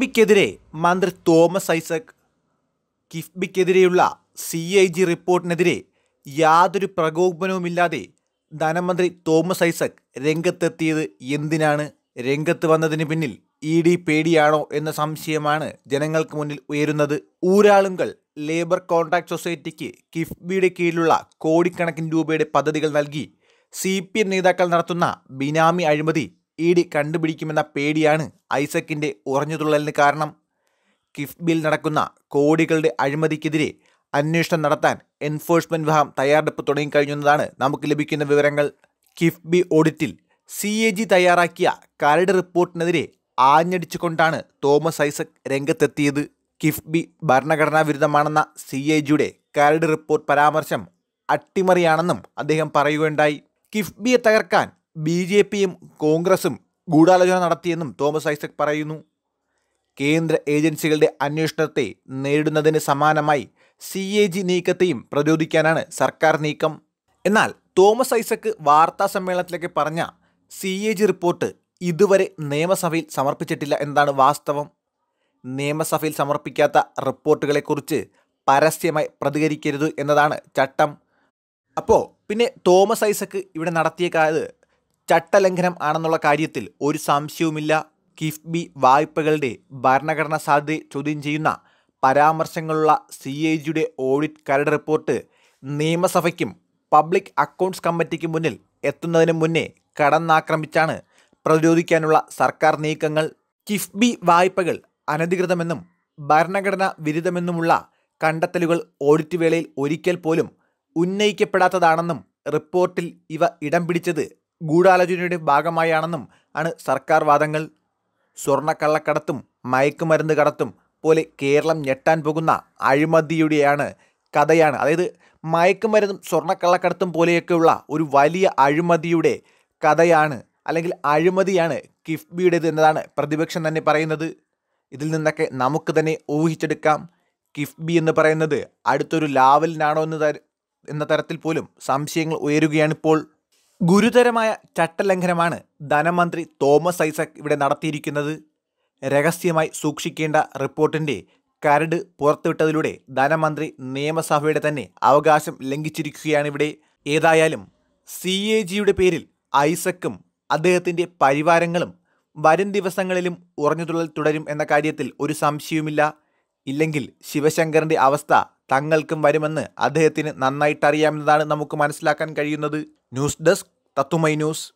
കിഫ്ബിക്കെതിരെ മന്ത്രി തോമസ് ഐസക് കിഫ്ബിക്കെതിരെയുള്ള C I G റിപ്പോർട്ടിനെതിരെ യാതൊരു പ്രകോപനവുമില്ലാതെ ധനമന്ത്രി തോമസ് ഐസക് രംഗത്തെത്തിയത് എന്തിനാണ് രംഗത്ത് വന്നതിന് പിന്നിൽ ഇ ഡി പേടിയാണോ എന്ന സംശയമാണ് ജനങ്ങൾക്ക് മുന്നിൽ ഉയരുന്നത് ഊരാളുങ്കൽ ലേബർ കോൺട്രാക്ട് സൊസൈറ്റിക്ക് കിഫ്ബിയുടെ കീഴിലുള്ള കോടിക്കണക്കിന് രൂപയുടെ പദ്ധതികൾ നൽകി സി പി എം നേതാക്കൾ നടത്തുന്ന ബിനാമി അഴിമതി ഇഡി കണ്ടുപിടിക്കുമെന്ന പേടിയാണ് ഐസക്കിൻ്റെ ഉറഞ്ഞുതുള്ളലിന് കാരണം കിഫ്ബിൽ നടക്കുന്ന കോടികളുടെ അഴിമതിക്കെതിരെ അന്വേഷണം നടത്താൻ എൻഫോഴ്സ്മെൻറ്റ് വിഭാഗം തയ്യാറെടുപ്പ് തുടങ്ങിക്കഴിഞ്ഞെന്നതാണ് നമുക്ക് ലഭിക്കുന്ന വിവരങ്ങൾ കിഫ്ബി ഓഡിറ്റിൽ സി എ ജി തയ്യാറാക്കിയ കരട് റിപ്പോർട്ടിനെതിരെ ആഞ്ഞടിച്ചുകൊണ്ടാണ് തോമസ് ഐസക് രംഗത്തെത്തിയത് കിഫ്ബി ഭരണഘടനാ വിരുദ്ധമാണെന്ന സി എ ജിയുടെ കരട് റിപ്പോർട്ട് പരാമർശം അട്ടിമറിയാണെന്നും അദ്ദേഹം പറയുകയുണ്ടായി കിഫ്ബിയെ തകർക്കാൻ ബി ജെ പിയും കോൺഗ്രസും ഗൂഢാലോചന നടത്തിയെന്നും തോമസ് ഐസക് പറയുന്നു കേന്ദ്ര ഏജൻസികളുടെ അന്വേഷണത്തെ നേരിടുന്നതിന് സമാനമായി സി എ ജി നീക്കത്തെയും പ്രതിരോധിക്കാനാണ് സർക്കാർ നീക്കം എന്നാൽ തോമസ് ഐസക് വാർത്താ സമ്മേളനത്തിലേക്ക് പറഞ്ഞ സി എ ജി റിപ്പോർട്ട് ഇതുവരെ നിയമസഭയിൽ സമർപ്പിച്ചിട്ടില്ല എന്നതാണ് വാസ്തവം നിയമസഭയിൽ സമർപ്പിക്കാത്ത റിപ്പോർട്ടുകളെക്കുറിച്ച് പരസ്യമായി പ്രതികരിക്കരുത് എന്നതാണ് ചട്ടം അപ്പോൾ പിന്നെ തോമസ് ഐസക്ക് ഇവിടെ നടത്തിയ കാര്യം ചട്ടലംഘനം ആണെന്നുള്ള കാര്യത്തിൽ ഒരു സംശയവുമില്ല കിഫ്ബി വായ്പകളുടെ ഭരണഘടനാ സാധ്യത ചോദ്യം ചെയ്യുന്ന പരാമർശങ്ങളുള്ള സി എ ജിയുടെ ഓഡിറ്റ് കരട് റിപ്പോർട്ട് നിയമസഭയ്ക്കും പബ്ലിക് അക്കൗണ്ട്സ് കമ്മിറ്റിക്കും മുന്നിൽ എത്തുന്നതിന് മുന്നേ കടന്നാക്രമിച്ചാണ് പ്രതിരോധിക്കാനുള്ള സർക്കാർ നീക്കങ്ങൾ കിഫ്ബി വായ്പകൾ അനധികൃതമെന്നും ഭരണഘടന വിരുദ്ധമെന്നുമുള്ള കണ്ടെത്തലുകൾ ഓഡിറ്റ് വേളയിൽ ഒരിക്കൽ പോലും ഉന്നയിക്കപ്പെടാത്തതാണെന്നും റിപ്പോർട്ടിൽ ഇവ ഇടം പിടിച്ചത് ഗൂഢാലോചനയുടെ ഭാഗമായാണെന്നും ആണ് സർക്കാർ വാദങ്ങൾ സ്വർണ്ണക്കള്ളക്കടത്തും മയക്കുമരുന്ന് കടത്തും പോലെ കേരളം ഞെട്ടാൻ പോകുന്ന അഴിമതിയുടെയാണ് കഥയാണ് അതായത് മയക്കുമരുന്നും സ്വർണ്ണക്കള്ളക്കടത്തും പോലെയൊക്കെയുള്ള ഒരു വലിയ അഴിമതിയുടെ കഥയാണ് അല്ലെങ്കിൽ അഴിമതിയാണ് കിഫ്ബിയുടേത് എന്നതാണ് പ്രതിപക്ഷം തന്നെ പറയുന്നത് ഇതിൽ നിന്നൊക്കെ നമുക്ക് തന്നെ ഊഹിച്ചെടുക്കാം കിഫ്ബി എന്ന് പറയുന്നത് അടുത്തൊരു ലാവലിനാണോ എന്ന് എന്ന തരത്തിൽ പോലും സംശയങ്ങൾ ഉയരുകയാണിപ്പോൾ ഗുരുതരമായ ചട്ടലംഘനമാണ് ധനമന്ത്രി തോമസ് ഐസക് ഇവിടെ നടത്തിയിരിക്കുന്നത് രഹസ്യമായി സൂക്ഷിക്കേണ്ട റിപ്പോർട്ടിൻ്റെ കരട് പുറത്തുവിട്ടതിലൂടെ ധനമന്ത്രി നിയമസഭയുടെ തന്നെ അവകാശം ലംഘിച്ചിരിക്കുകയാണിവിടെ ഇവിടെ ഏതായാലും സി എ ജിയുടെ പേരിൽ ഐസക്കും അദ്ദേഹത്തിൻ്റെ പരിവാരങ്ങളും വരും ദിവസങ്ങളിലും ഉറഞ്ഞുതുള്ളൽ തുടരും എന്ന കാര്യത്തിൽ ഒരു സംശയവുമില്ല ഇല്ലെങ്കിൽ ശിവശങ്കറിൻ്റെ അവസ്ഥ തങ്ങൾക്കും വരുമെന്ന് അദ്ദേഹത്തിന് നന്നായിട്ടറിയാമെന്നതാണ് നമുക്ക് മനസ്സിലാക്കാൻ കഴിയുന്നത് ന്യൂസ് ഡെസ്ക് തത്തുമൈ ന്യൂസ്